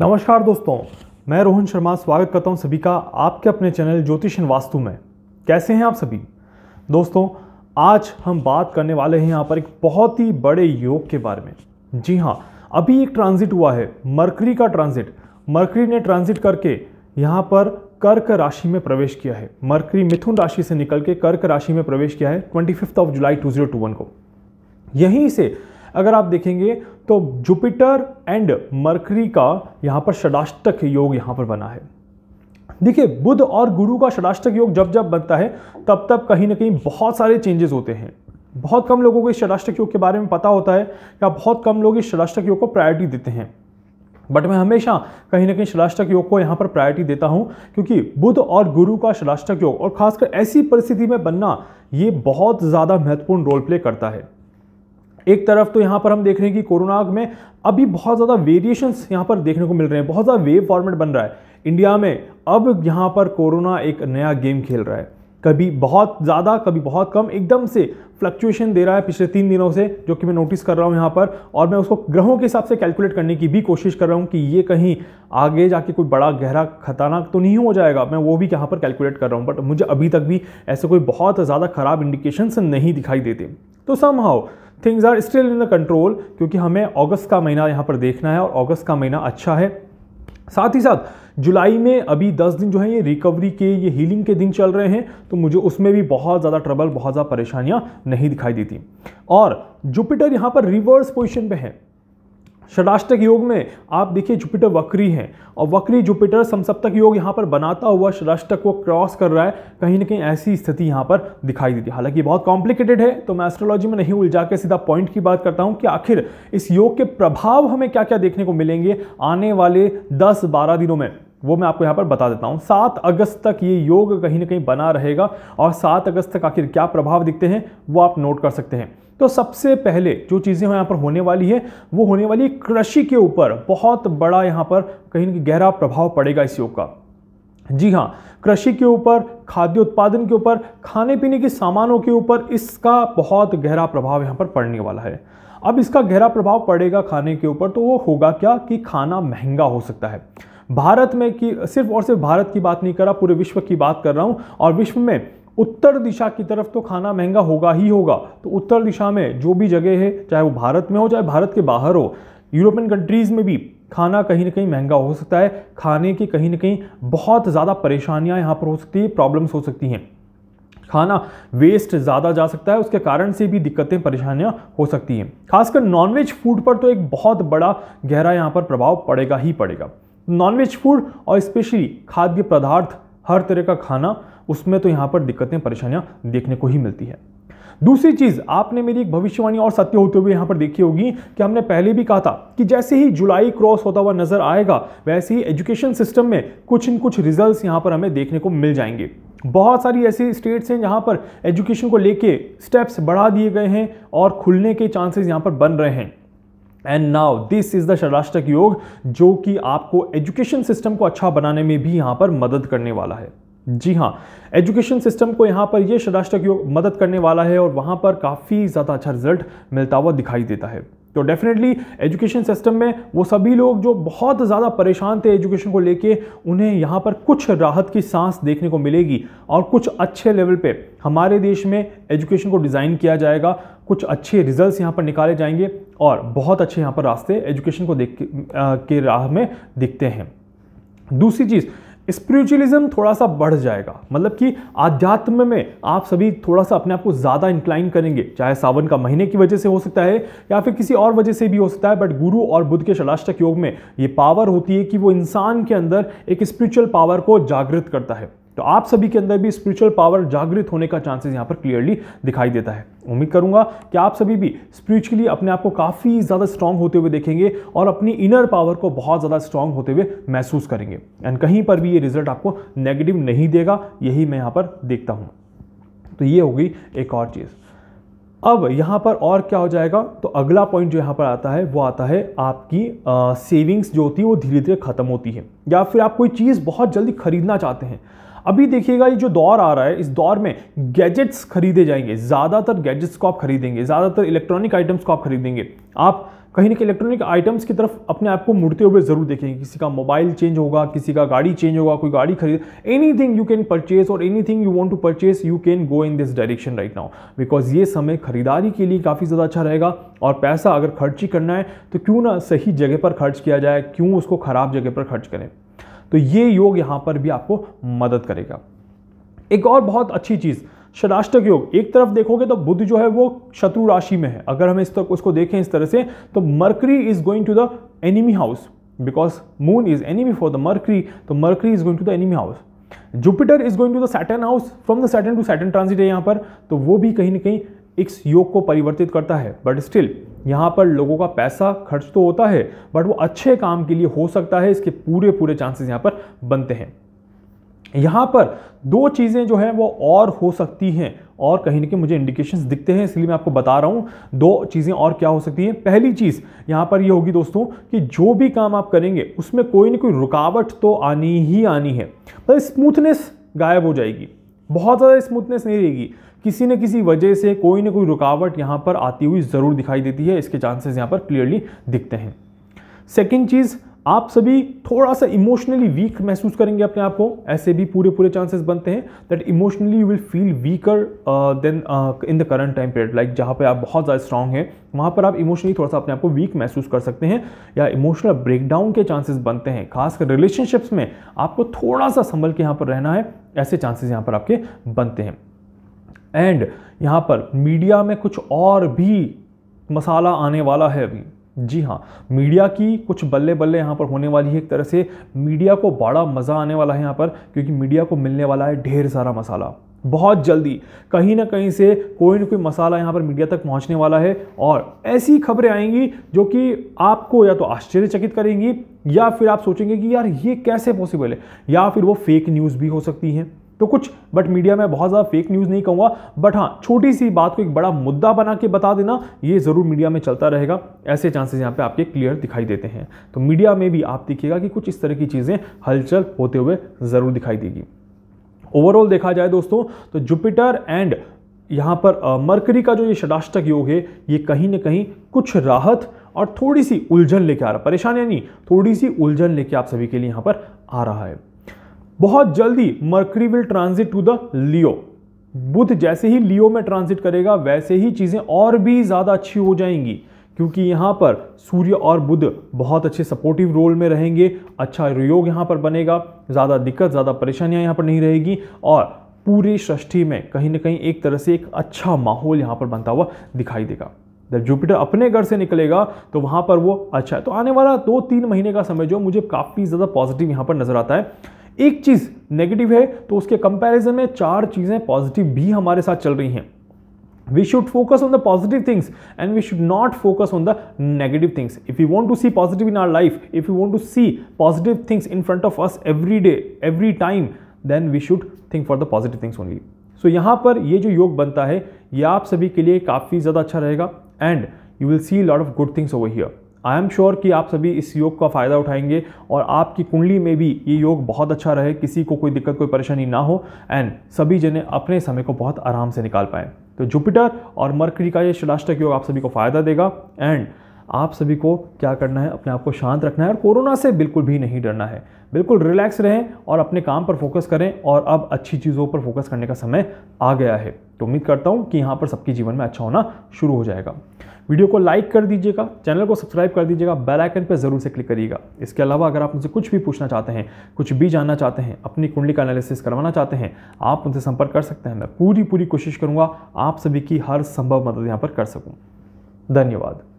नमस्कार दोस्तों मैं रोहन शर्मा स्वागत करता हूं सभी का आपके अपने चैनल ज्योतिष वास्तु में कैसे हैं आप सभी दोस्तों आज हम बात करने वाले हैं यहाँ पर एक बहुत ही बड़े योग के बारे में जी हाँ अभी एक ट्रांजिट हुआ है मरकरी का ट्रांजिट मरकरी ने ट्रांजिट करके यहाँ पर कर्क राशि में प्रवेश किया है मरकरी मिथुन राशि से निकल के कर्क राशि में प्रवेश किया है ट्वेंटी ऑफ जुलाई टू को यहीं से अगर आप देखेंगे तो जुपिटर एंड मर्करी का यहाँ पर षडाष्टक योग यहाँ पर बना है देखिए बुध और गुरु का षडाष्टक योग जब जब बनता है तब तब कहीं ना कहीं बहुत सारे चेंजेस होते हैं बहुत कम लोगों को इस षडाष्टक योग के बारे में पता होता है या बहुत कम लोग इस षडाष्टक योग को प्रायोरिटी देते हैं बट मैं हमेशा कहीं ना कहीं षडाष्टक योग को यहाँ पर प्रायोरिटी देता हूँ क्योंकि बुध और गुरु का षडाष्टक योग और खासकर ऐसी परिस्थिति में बनना ये बहुत ज़्यादा महत्वपूर्ण रोल प्ले करता है एक तरफ तो यहाँ पर हम देख रहे हैं कि कोरोना में अभी बहुत ज़्यादा वेरिएशंस यहाँ पर देखने को मिल रहे हैं बहुत ज़्यादा वेव फॉर्मेट बन रहा है इंडिया में अब यहाँ पर कोरोना एक नया गेम खेल रहा है कभी बहुत ज़्यादा कभी बहुत कम एकदम से फ्लक्चुएशन दे रहा है पिछले तीन दिनों से जो कि मैं नोटिस कर रहा हूँ यहाँ पर और मैं उसको ग्रहों के हिसाब से कैलकुलेट करने की भी कोशिश कर रहा हूँ कि ये कहीं आगे जाके कोई बड़ा गहरा खतरनाक तो नहीं हो जाएगा मैं वो भी यहाँ पर कैलकुलेट कर रहा हूँ बट मुझे अभी तक भी ऐसे कोई बहुत ज़्यादा खराब इंडिकेशन नहीं दिखाई देते तो some things are still in the control क्योंकि हमें अगस्त का महीना यहाँ पर देखना है और अगस्त का महीना अच्छा है साथ ही साथ जुलाई में अभी 10 दिन जो है ये रिकवरी के ये हीलिंग के दिन चल रहे हैं तो मुझे उसमें भी बहुत ज़्यादा ट्रबल बहुत ज़्यादा परेशानियाँ नहीं दिखाई देती और जुपिटर यहाँ पर रिवर्स पोजिशन पर है षडाष्टक योग में आप देखिए जुपिटर वक्री है और वक्री जुपिटर समसप्तक योग यहाँ पर बनाता हुआ षडाष्टक को क्रॉस कर रहा है कहीं ना कहीं ऐसी स्थिति यहाँ पर दिखाई देती है हालांकि बहुत कॉम्प्लिकेटेड है तो मैं एस्ट्रोलॉजी में नहीं उलझा के सीधा पॉइंट की बात करता हूँ कि आखिर इस योग के प्रभाव हमें क्या क्या देखने को मिलेंगे आने वाले दस बारह दिनों में वो मैं आपको यहाँ पर बता देता हूँ सात अगस्त तक ये योग कहीं ना कहीं बना रहेगा और सात अगस्त तक आखिर क्या प्रभाव दिखते हैं वो आप नोट कर सकते हैं तो सबसे पहले जो चीज़ें यहाँ पर होने वाली है वो होने वाली कृषि के ऊपर बहुत बड़ा यहाँ पर कहीं ना कहीं गहरा प्रभाव पड़ेगा इस योग का जी हाँ कृषि के ऊपर खाद्य उत्पादन के ऊपर खाने पीने के सामानों के ऊपर इसका बहुत गहरा प्रभाव यहाँ पर पड़ने वाला है अब इसका गहरा प्रभाव पड़ेगा खाने के ऊपर तो वो होगा क्या कि खाना महंगा हो सकता है भारत में कि सिर्फ और सिर्फ भारत की बात नहीं कर रहा पूरे विश्व की बात कर रहा हूँ और विश्व में उत्तर दिशा की तरफ तो खाना महंगा होगा ही होगा तो उत्तर दिशा में जो भी जगह है चाहे वो भारत में हो चाहे भारत के बाहर हो यूरोपियन कंट्रीज़ में भी खाना कहीं ना कहीं महंगा हो सकता है खाने की कहीं ना कहीं बहुत ज़्यादा परेशानियाँ यहाँ पर हो सकती है प्रॉब्लम्स हो सकती हैं खाना वेस्ट ज़्यादा जा सकता है उसके कारण से भी दिक्कतें परेशानियाँ हो सकती हैं खासकर नॉनवेज फूड पर तो एक बहुत बड़ा गहरा यहाँ पर प्रभाव पड़ेगा ही पड़ेगा नॉनवेज फूड और स्पेशली खाद्य पदार्थ हर तरह का खाना उसमें तो यहाँ पर दिक्कतें परेशानियाँ देखने को ही मिलती है दूसरी चीज आपने मेरी एक भविष्यवाणी और सत्य होते हुए यहां पर देखी होगी कि हमने पहले भी कहा था कि जैसे ही जुलाई क्रॉस होता हुआ नजर आएगा वैसे ही एजुकेशन सिस्टम में कुछ न कुछ रिजल्ट्स यहां पर हमें देखने को मिल जाएंगे बहुत सारी ऐसी स्टेट्स हैं जहां पर एजुकेशन को लेके स्टेप्स बढ़ा दिए गए हैं और खुलने के चांसेस यहां पर बन रहे हैं and now this is the षडाष्टक योग जो कि आपको एजुकेशन सिस्टम को अच्छा बनाने में भी यहां पर मदद करने वाला है जी हाँ एजुकेशन सिस्टम को यहाँ पर ये राष्ट्रक योग मदद करने वाला है और वहाँ पर काफ़ी ज़्यादा अच्छा रिजल्ट मिलता हुआ दिखाई देता है तो डेफिनेटली एजुकेशन सिस्टम में वो सभी लोग जो बहुत ज़्यादा परेशान थे एजुकेशन को लेके उन्हें यहाँ पर कुछ राहत की सांस देखने को मिलेगी और कुछ अच्छे लेवल पे हमारे देश में एजुकेशन को डिज़ाइन किया जाएगा कुछ अच्छे रिजल्ट्स यहाँ पर निकाले जाएंगे और बहुत अच्छे यहाँ पर रास्ते एजुकेशन को देख के राह में दिखते हैं दूसरी चीज़ स्पिरिचुअलिज्म थोड़ा सा बढ़ जाएगा मतलब कि आध्यात्म में आप सभी थोड़ा सा अपने आप को ज़्यादा इंक्लाइन करेंगे चाहे सावन का महीने की वजह से हो सकता है या फिर किसी और वजह से भी हो सकता है बट गुरु और बुद्ध के शलाष्टक योग में ये पावर होती है कि वो इंसान के अंदर एक स्पिरिचुअल पावर को जागृत करता है तो आप सभी के अंदर भी स्पिरिचुअल पावर जागृत होने का चांसेस यहाँ पर क्लियरली दिखाई देता है उम्मीद करूंगा कि आप सभी भी स्पिरिचुअली अपने आप को काफ़ी ज़्यादा स्ट्रांग होते हुए देखेंगे और अपनी इनर पावर को बहुत ज़्यादा स्ट्रांग होते हुए महसूस करेंगे एंड कहीं पर भी ये रिजल्ट आपको नेगेटिव नहीं देगा यही मैं यहाँ पर देखता हूँ तो ये होगी एक और चीज़ अब यहाँ पर और क्या हो जाएगा तो अगला पॉइंट जो यहाँ पर आता है वो आता है आपकी आ, सेविंग्स जो होती है वो धीरे धीरे ख़त्म होती है या फिर आप कोई चीज़ बहुत जल्दी खरीदना चाहते हैं अभी देखिएगा ये जो दौर आ रहा है इस दौर में गैजेट्स खरीदे जाएंगे ज़्यादातर गैजेट्स को आप खरीदेंगे ज़्यादातर इलेक्ट्रॉनिक आइटम्स को आप खरीदेंगे आप कहीं ना कहीं इलेक्ट्रॉनिक आइटम्स की तरफ अपने आप को मुड़ते हुए जरूर देखेंगे किसी का मोबाइल चेंज होगा किसी का गाड़ी चेंज होगा कोई गाड़ी खरीद anything you can purchase और anything you want to purchase you can go in this direction right now because ये समय खरीदारी के लिए काफ़ी ज़्यादा अच्छा रहेगा और पैसा अगर खर्च ही करना है तो क्यों ना सही जगह पर खर्च किया जाए क्यों उसको ख़राब जगह पर खर्च करें तो ये योग यहाँ पर भी आपको मदद करेगा एक और बहुत अच्छी चीज़ शराष्टक योग एक तरफ देखोगे तो बुद्ध जो है वो शत्रु राशि में है अगर हम इस तक उसको देखें इस तरह से तो Mercury is going to the enemy house because moon is enemy for the Mercury तो Mercury is going to the enemy house Jupiter is going to the Saturn house from the Saturn to Saturn transit है यहाँ पर तो वो भी कहीं ना कहीं इस योग को परिवर्तित करता है बट स्टिल यहाँ पर लोगों का पैसा खर्च तो होता है बट वो अच्छे काम के लिए हो सकता है इसके पूरे पूरे चांसेस यहाँ पर बनते हैं यहाँ पर दो चीज़ें जो हैं वो और हो सकती हैं और कहीं ना कहीं मुझे इंडिकेशंस दिखते हैं इसलिए मैं आपको बता रहा हूँ दो चीज़ें और क्या हो सकती हैं पहली चीज़ यहाँ पर ये यह होगी दोस्तों कि जो भी काम आप करेंगे उसमें कोई ना कोई रुकावट तो आनी ही आनी है पर स्मूथनेस गायब हो जाएगी बहुत ज़्यादा स्मूथनेस नहीं रहेगी किसी न किसी वजह से कोई ना कोई रुकावट यहाँ पर आती हुई ज़रूर दिखाई देती है इसके चांसेस यहाँ पर क्लियरली दिखते हैं सेकेंड चीज़ आप सभी थोड़ा सा इमोशनली वीक महसूस करेंगे अपने आप को ऐसे भी पूरे पूरे चांसेस बनते हैं that emotionally you will feel weaker than in the current time period like जहाँ पे आप बहुत ज़्यादा स्ट्रांग हैं वहाँ पर आप इमोशनली थोड़ा सा अपने आप को वीक महसूस कर सकते हैं या इमोशनल ब्रेकडाउन के चांसेस बनते हैं खासकर रिलेशनशिप्स में आपको थोड़ा सा संभल के यहाँ पर रहना है ऐसे चांसेस यहाँ पर आपके बनते हैं एंड यहाँ पर मीडिया में कुछ और भी मसाला आने वाला है अभी जी हाँ मीडिया की कुछ बल्ले बल्ले यहाँ पर होने वाली है एक तरह से मीडिया को बड़ा मज़ा आने वाला है यहाँ पर क्योंकि मीडिया को मिलने वाला है ढेर सारा मसाला बहुत जल्दी कहीं ना कहीं से कोई ना कोई मसाला यहाँ पर मीडिया तक पहुँचने वाला है और ऐसी खबरें आएंगी जो कि आपको या तो आश्चर्यचकित करेंगी या फिर आप सोचेंगे कि यार ये कैसे पॉसिबल है या फिर वो फेक न्यूज़ भी हो सकती हैं तो कुछ बट मीडिया में बहुत ज़्यादा फेक न्यूज़ नहीं कहूँगा बट हाँ छोटी सी बात को एक बड़ा मुद्दा बना के बता देना ये ज़रूर मीडिया में चलता रहेगा ऐसे चांसेस यहाँ पे आपके क्लियर दिखाई देते हैं तो मीडिया में भी आप देखिएगा कि कुछ इस तरह की चीज़ें हलचल होते हुए ज़रूर दिखाई देगी ओवरऑल देखा जाए दोस्तों तो जुपिटर एंड यहाँ पर मरकरी का जो ये षडाष्टक योग है ये कहीं ना कहीं कुछ राहत और थोड़ी सी उलझन लेके आ रहा परेशानी नहीं थोड़ी सी उलझन लेके आप सभी के लिए यहाँ पर आ रहा है बहुत जल्दी Mercury will transit to the Leo बुध जैसे ही लियो में ट्रांजिट करेगा वैसे ही चीज़ें और भी ज़्यादा अच्छी हो जाएंगी क्योंकि यहाँ पर सूर्य और बुध बहुत अच्छे सपोर्टिव रोल में रहेंगे अच्छा योग यहाँ पर बनेगा ज़्यादा दिक्कत ज़्यादा परेशानियाँ यहाँ पर नहीं रहेगी और पूरी सृष्टि में कहीं ना कहीं एक तरह से एक अच्छा माहौल यहाँ पर बनता हुआ दिखाई देगा जब जुपिटर अपने घर से निकलेगा तो वहाँ पर वो अच्छा है तो आने वाला दो तीन महीने का समय जो मुझे काफ़ी ज़्यादा पॉजिटिव यहाँ पर नज़र आता है एक चीज नेगेटिव है तो उसके कंपैरिजन में चार चीजें पॉजिटिव भी हमारे साथ चल रही हैं we should focus on the positive things and we should not focus on the negative things if you want to see positive in our life if you want to see positive things in front of us every day every time then we should think for the positive things only so यहाँ पर ये जो योग बनता है ये आप सभी के लिए काफ़ी ज़्यादा अच्छा रहेगा and you will see lot of good things over here I am sure कि आप सभी इस योग का फ़ायदा उठाएंगे और आपकी कुंडली में भी ये योग बहुत अच्छा रहे किसी को कोई दिक्कत कोई परेशानी ना हो एंड सभी जने अपने समय को बहुत आराम से निकाल पाएँ तो जुपिटर और मर्करी का ये शिलाष्टक योग आप सभी को फ़ायदा देगा एंड आप सभी को क्या करना है अपने आप को शांत रखना है और कोरोना से बिल्कुल भी नहीं डरना है बिल्कुल रिलैक्स रहें और अपने काम पर फोकस करें और अब अच्छी चीज़ों पर फोकस करने का समय आ गया है तो उम्मीद करता हूँ कि यहाँ पर सबके जीवन में अच्छा होना शुरू हो जाएगा वीडियो को लाइक कर दीजिएगा चैनल को सब्सक्राइब कर दीजिएगा बेल आइकन पर ज़रूर से क्लिक करिएगा इसके अलावा अगर आप मुझसे कुछ भी पूछना चाहते हैं कुछ भी जानना चाहते हैं अपनी कुंडली का एनालिसिस करवाना चाहते हैं आप उनसे संपर्क कर सकते हैं मैं पूरी पूरी कोशिश करूँगा आप सभी की हर संभव मदद यहाँ पर कर सकूँ धन्यवाद